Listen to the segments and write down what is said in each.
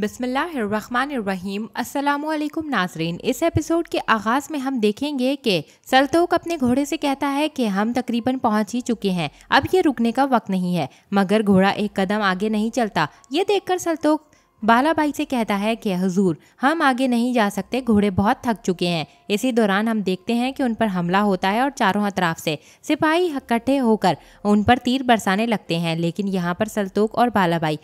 बिसमीम् अल्लाम नाजरीन इस एपिसोड के आगाज़ में हम देखेंगे कि सलतोक अपने घोड़े से कहता है कि हम तकरीबन पहुंच ही चुके हैं अब ये रुकने का वक्त नहीं है मगर घोड़ा एक कदम आगे नहीं चलता ये देखकर सलतोक बालाबाई से कहता है कि हजूर हम आगे नहीं जा सकते घोड़े बहुत थक चुके हैं इसी दौरान हम देखते हैं कि उन पर हमला होता है और चारों अतराफ से सिपाही इकट्ठे होकर उन पर तीर बरसाने लगते हैं लेकिन यहाँ पर सलतोक और बालाबाई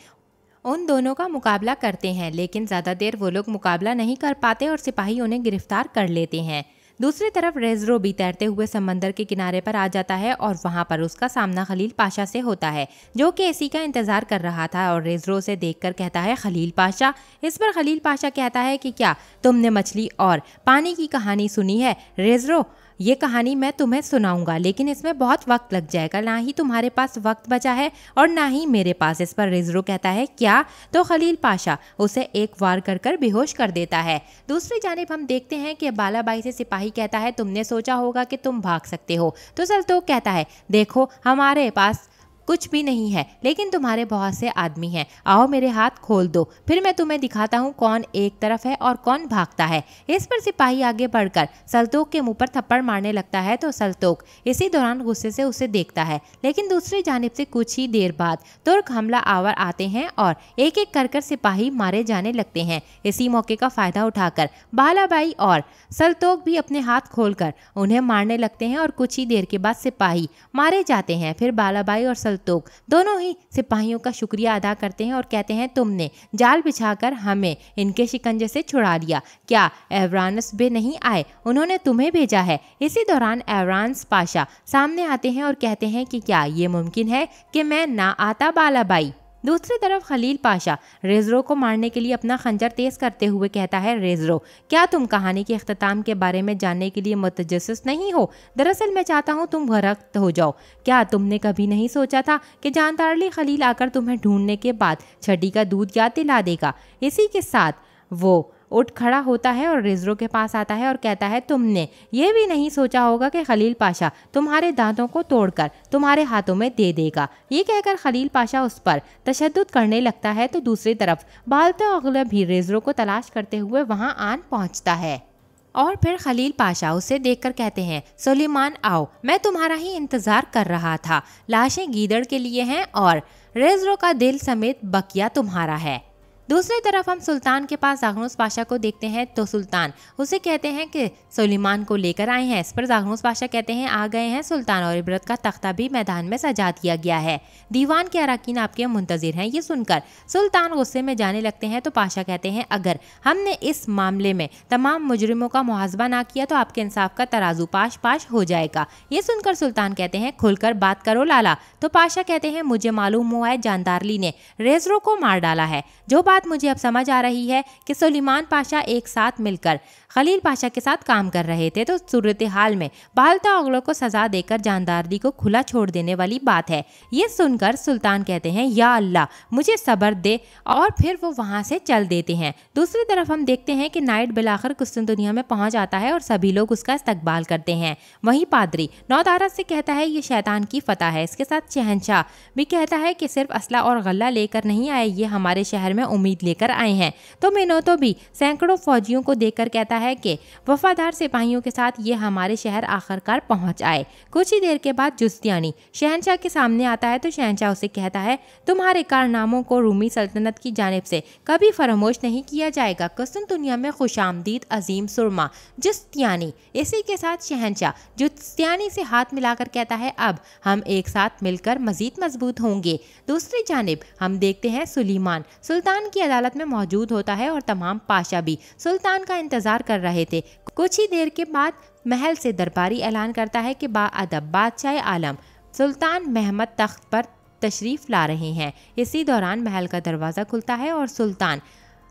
उन दोनों का मुकाबला करते हैं लेकिन ज़्यादा देर वो लोग मुकाबला नहीं कर पाते और सिपाही उन्हें गिरफ्तार कर लेते हैं दूसरी तरफ रेजरो भी तैरते हुए समंदर के किनारे पर आ जाता है और वहां पर उसका सामना खलील पाशा से होता है जो कि एसी का इंतज़ार कर रहा था और रेजरो से देखकर कहता है खलील पाशा इस पर खलील पाशा कहता है कि क्या तुमने मछली और पानी की कहानी सुनी है रेजरो ये कहानी मैं तुम्हें सुनाऊंगा लेकिन इसमें बहुत वक्त लग जाएगा ना ही तुम्हारे पास वक्त बचा है और ना ही मेरे पास इस पर रिजरू कहता है क्या तो खलील पाशा उसे एक वार कर कर बेहोश कर देता है दूसरी जानब हम देखते हैं कि बालाबाई से सिपाही कहता है तुमने सोचा होगा कि तुम भाग सकते हो तो सलतोक कहता है देखो हमारे पास कुछ भी नहीं है लेकिन तुम्हारे बहुत से आदमी हैं आओ मेरे हाथ खोल दो फिर मैं तुम्हें दिखाता हूँ कौन एक तरफ है और कौन भागता है इस पर सिपाही आगे बढ़कर सलतोक के मुंह पर थप्पड़ मारने लगता है तो सलतोक इसी दौरान गुस्से से उसे देखता है लेकिन दूसरी जानब से कुछ ही देर बाद तुर्क हमला आवर आते हैं और एक एक कर कर सिपाही मारे जाने लगते हैं इसी मौके का फ़ायदा उठाकर बालाबाई और सलतोक भी अपने हाथ खोलकर उन्हें मारने लगते हैं और कुछ ही देर के बाद सिपाही मारे जाते हैं फिर बालाबाई और सल कलतोक दोनों ही सिपाहियों का शुक्रिया अदा करते हैं और कहते हैं तुमने जाल बिछाकर हमें इनके शिकंजे से छुड़ा लिया क्या एवरानस भी नहीं आए उन्होंने तुम्हें भेजा है इसी दौरान एवरानस पाशा सामने आते हैं और कहते हैं कि क्या ये मुमकिन है कि मैं ना आता बालाबाई दूसरी तरफ खलील पाशा रेजरो को मारने के लिए अपना खंजर तेज करते हुए कहता है रेजरो क्या तुम कहानी के अख्ताम के बारे में जानने के लिए मुतजस नहीं हो दरअसल मैं चाहता हूँ तुम भरक्त हो जाओ क्या तुमने कभी नहीं सोचा था कि जानदारली खलील आकर तुम्हें ढूंढने के बाद छड़ी का दूध याद दिला देगा इसी के साथ वो उठ खड़ा होता है और रिजरो के पास आता है और कहता है तुमने ये भी नहीं सोचा होगा कि खलील पाशा तुम्हारे दांतों को तोड़कर तुम्हारे हाथों में दे देगा ये कहकर खलील पाशा उस पर तशद करने लगता है तो दूसरी तरफ बालता अगले भी रेजरों को तलाश करते हुए वहाँ आन पहुँचता है और फिर खलील पाशा उसे देखकर कहते हैं सुलेमान आओ मैं तुम्हारा ही इंतज़ार कर रहा था लाशें गीदड़ के लिए हैं और रेजरो का दिल समेत बकिया तुम्हारा है दूसरी तरफ हम सुल्तान के पास जागरूस पाशा को देखते हैं तो सुल्तान उसे कहते हैं कि सुलेमान को लेकर आए हैं इस पर जागरूस पाशा कहते हैं आ गए हैं सुल्तान और इबरत का तख्ता भी मैदान में सजा दिया गया है दीवान के अरकान आपके मुंतजर हैं ये सुनकर सुल्तान गुस्से में जाने लगते हैं तो पाशा कहते हैं अगर हमने इस मामले में तमाम मुजरमों का मुहासबा ना किया तो आपके इंसाफ का तराजू पाश पाश हो जाएगा ये सुनकर सुल्तान कहते हैं खुलकर बात करो लाला तो पाशा कहते हैं मुझे मालूम हुआ है जानदारली ने रेजरों को मार डाला है जो बात बात मुझे अब समझ आ रही है कि सुलेमान पाशा एक साथ मिलकर खलील पाशा के साथ काम कर रहे थे तो सूरत हाल में बालता अगलों को सजा देकर जानदारदी को खुला छोड़ देने वाली बात है ये सुनकर सुल्तान कहते हैं या अल्लाह मुझे सब्र दे और फिर वो वहाँ से चल देते हैं दूसरी तरफ हम देखते हैं कि नाइट बिलाखर कुस्तुन दुनिया में पहुँच जाता है और सभी लोग उसका इस्तकबाल करते हैं वहीं पादरी नौदारा से कहता है ये शैतान की फतह है इसके साथ शहनशाह भी कहता है कि सिर्फ असला और गला लेकर नहीं आए ये हमारे शहर में उम्मीद लेकर आए हैं तो मेनो तो भी सैकड़ों फौजियों को देख कहता है है कि वफादार सिपाहियों के साथ ये हमारे शहर आखिरकार पहुंच आए कुछ ही देर के बाद जुस्तियानी शहनशाह के सामने आता है तो शहनशाह उसे कहता है तुम्हारे कारनामों को रूमी सल्तनत की जानब से कभी फरामोश नहीं किया जाएगा कसम दुनिया में खुश आमदीद अजीम सुरमा जुस्तियानी इसी के साथ शहनशाह जुस्तियानी से हाथ मिलाकर कहता है अब हम एक साथ मिलकर मजीद मजबूत होंगे दूसरी जानब हम देखते हैं सुलीमान सुल्तान की अदालत में मौजूद होता है और तमाम पाशा भी सुल्तान का इंतजार कर कर रहे थे कुछ ही देर के बाद महल से दरबारी ऐलान करता है कि अदब बादशाह आलम सुल्तान महमद तख्त पर तशरीफ़ ला रहे हैं इसी दौरान महल का दरवाज़ा खुलता है और सुल्तान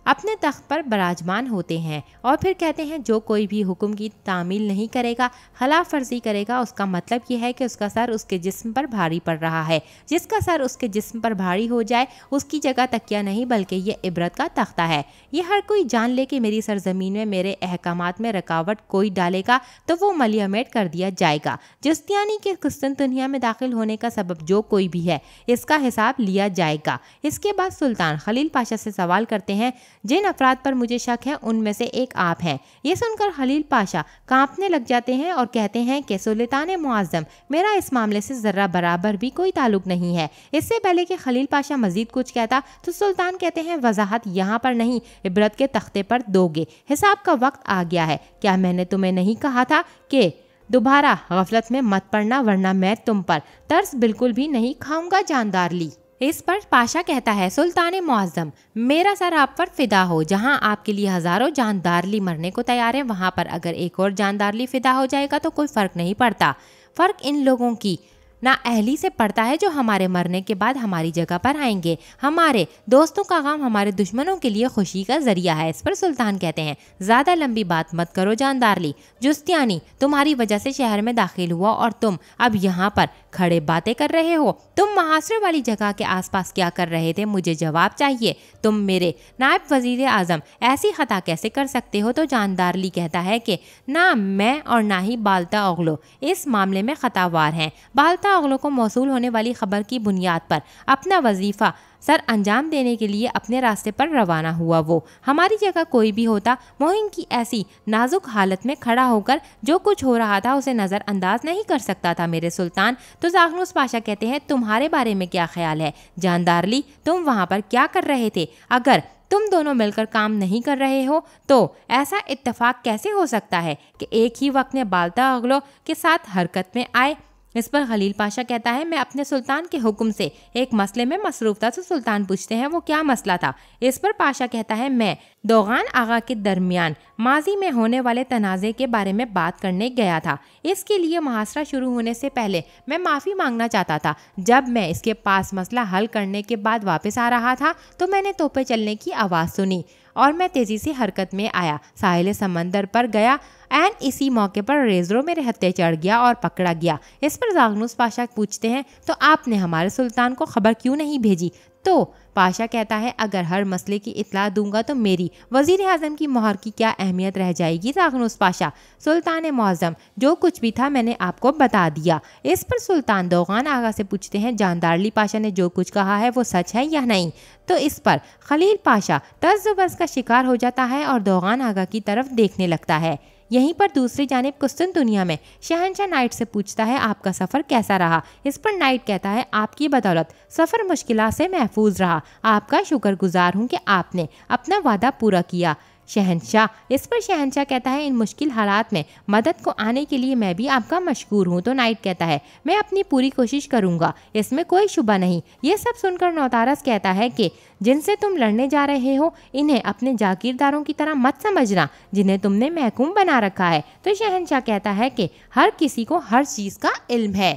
अपने तख्त पर बराजमान होते हैं और फिर कहते हैं जो कोई भी हुक्म की तामील नहीं करेगा खिलाफ वर्जी करेगा उसका मतलब यह है कि उसका सर उसके जिस्म पर भारी पड़ रहा है जिसका सर उसके जिस्म पर भारी हो जाए उसकी जगह तकिया नहीं बल्कि यह इबरत का तख्ता है यह हर कोई जान ले कि मेरी सरजमीन में मेरे अहकाम में रकावट कोई डालेगा तो वो मलियामेट कर दिया जाएगा जस्तियानी के क्रिस्तन दुनिया में दाखिल होने का सबब जो कोई भी है इसका हिसाब लिया जाएगा इसके बाद सुल्तान खलील पाशा से सवाल करते हैं जिन अफराद पर मुझे शक है उनमें से एक आप हैं ये सुनकर हलील पाशा कांपने लग जाते हैं और कहते हैं कि सुल्तान मुआजम मेरा इस मामले से ज़र्रा बराबर भी कोई ताल्लुक नहीं है इससे पहले कि खलील पाशा मजीद कुछ कहता तो सुल्तान कहते हैं वजाहत यहाँ पर नहीं इबरत के तख्ते पर दोगे हिसाब का वक्त आ गया है क्या मैंने तुम्हें नहीं कहा था कि दोबारा गफलत में मत पड़ना वरना मैं तुम पर तर्स बिल्कुल भी नहीं खाऊंगा जानदार ली इस पर पाशा कहता है सुल्तान मुआजम मेरा सर आप पर फिदा हो जहां आपके लिए हज़ारों जानदारली मरने को तैयार है वहां पर अगर एक और जानदारली फिदा हो जाएगा तो कोई फ़र्क नहीं पड़ता फ़र्क इन लोगों की ना अहली से पड़ता है जो हमारे मरने के बाद हमारी जगह पर आएंगे हमारे दोस्तों का गम हमारे दुश्मनों के लिए खुशी का जरिया है इस पर सुल्तान कहते हैं ज़्यादा लंबी बात मत करो जानदारली जुस्तियानी तुम्हारी वजह से शहर में दाखिल हुआ और तुम अब यहाँ पर खड़े बातें कर रहे हो तुम महासरे वाली जगह के आसपास क्या कर रहे थे मुझे जवाब चाहिए तुम मेरे नायब वजीर आजम ऐसी खता कैसे कर सकते हो तो जानदारली कहता है कि ना मैं और ना ही बालता अगलो इस मामले में खतावार हैं बालता अगलों को मौसू होने वाली खबर की बुनियाद पर अपना वजीफ़ा सर अंजाम देने के लिए अपने रास्ते पर रवाना हुआ वो हमारी जगह कोई भी होता मोहिन की ऐसी नाजुक हालत में खड़ा होकर जो कुछ हो रहा था उसे नज़रअंदाज नहीं कर सकता था मेरे सुल्तान तो जाखनूस पाशा कहते हैं तुम्हारे बारे में क्या ख्याल है जानदारली तुम वहाँ पर क्या कर रहे थे अगर तुम दोनों मिलकर काम नहीं कर रहे हो तो ऐसा इत्तेफाक कैसे हो सकता है कि एक ही वक्त में बालता अगलों के साथ हरकत में आए इस पर खलील पाशा कहता है मैं अपने सुल्तान के हुक्म से एक मसले में मसरूफ था तो सुल्तान पूछते हैं वो क्या मसला था इस पर पाशा कहता है मैं दोगान आगा के दरमियान माजी में होने वाले तनाज़े के बारे में बात करने गया था इसके लिए मुहासरा शुरू होने से पहले मैं माफ़ी मांगना चाहता था जब मैं इसके पास मसला हल करने के बाद वापस आ रहा था तो मैंने तोपे चलने की आवाज़ सुनी और मैं तेज़ी से हरकत में आया साहिल समंदर पर गया एंड इसी मौके पर रेजरो में रहते चढ़ गया और पकड़ा गया इस पर जागनूस पाशा पूछते हैं तो आपने हमारे सुल्तान को खबर क्यों नहीं भेजी तो पाशा कहता है अगर हर मसले की इतला दूंगा तो मेरी वजीर अजम की मोहर की क्या अहमियत रह जाएगी राखनूस पाशा सुल्तान मज़म जो कुछ भी था मैंने आपको बता दिया इस पर सुल्तान दोगान आगा से पूछते हैं जानदारली पाशा ने जो कुछ कहा है वो सच है या नहीं तो इस पर खलील पाशा तर्ज का शिकार हो जाता है और दोगान आगा की तरफ देखने लगता है यहीं पर दूसरी जानब कुस्तन दुनिया में शहनशाह नाइट से पूछता है आपका सफ़र कैसा रहा इस पर नाइट कहता है आपकी बदौलत सफ़र मुश्किल से महफूज रहा आपका शुक्रगुजार हूँ कि आपने अपना वादा पूरा किया शहनशाह इस पर शहनशाह कहता है इन मुश्किल हालात में मदद को आने के लिए मैं भी आपका मशहूर हूँ तो नाइट कहता है मैं अपनी पूरी कोशिश करूँगा इसमें कोई शुबा नहीं ये सब सुनकर नौतारस कहता है कि जिनसे तुम लड़ने जा रहे हो इन्हें अपने जागीरदारों की तरह मत समझना जिन्हें तुमने महकूम बना रखा है तो शहनशाह कहता है कि हर किसी को हर चीज़ का इल्म है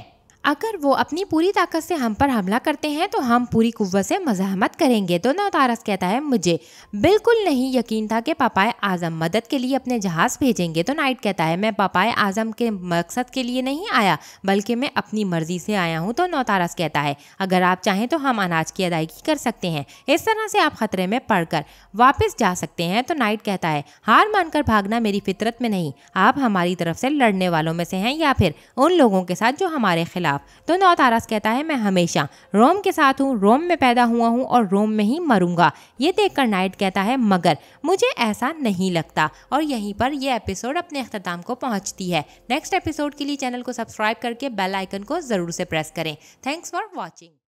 अगर वो अपनी पूरी ताकत से हम पर हमला करते हैं तो हम पूरी कुत से मजामत करेंगे तो नौतारस कहता है मुझे बिल्कुल नहीं यकीन था कि पापाए आज़म मदद के लिए अपने जहाज़ भेजेंगे तो नाइट कहता है मैं पापाए आज़म के मकसद के लिए नहीं आया बल्कि मैं अपनी मर्ज़ी से आया हूँ तो नौतारस कहता है अगर आप चाहें तो हम अनाज की अदायगी कर सकते हैं इस तरह से आप ख़तरे में कर वापस जा सकते हैं तो नाइट कहता है हार मानकर भागना मेरी फितरत में नहीं आप हमारी तरफ से लड़ने वालों में से हैं या फिर उन लोगों के साथ जो हमारे खिलाफ खिलाफ तो नौतारस कहता है मैं हमेशा रोम के साथ हूँ रोम में पैदा हुआ हूँ और रोम में ही मरूंगा ये देखकर नाइट कहता है मगर मुझे ऐसा नहीं लगता और यहीं पर यह एपिसोड अपने अख्ताम को पहुँचती है नेक्स्ट एपिसोड के लिए चैनल को सब्सक्राइब करके बेल आइकन को ज़रूर से प्रेस करें थैंक्स फॉर वॉचिंग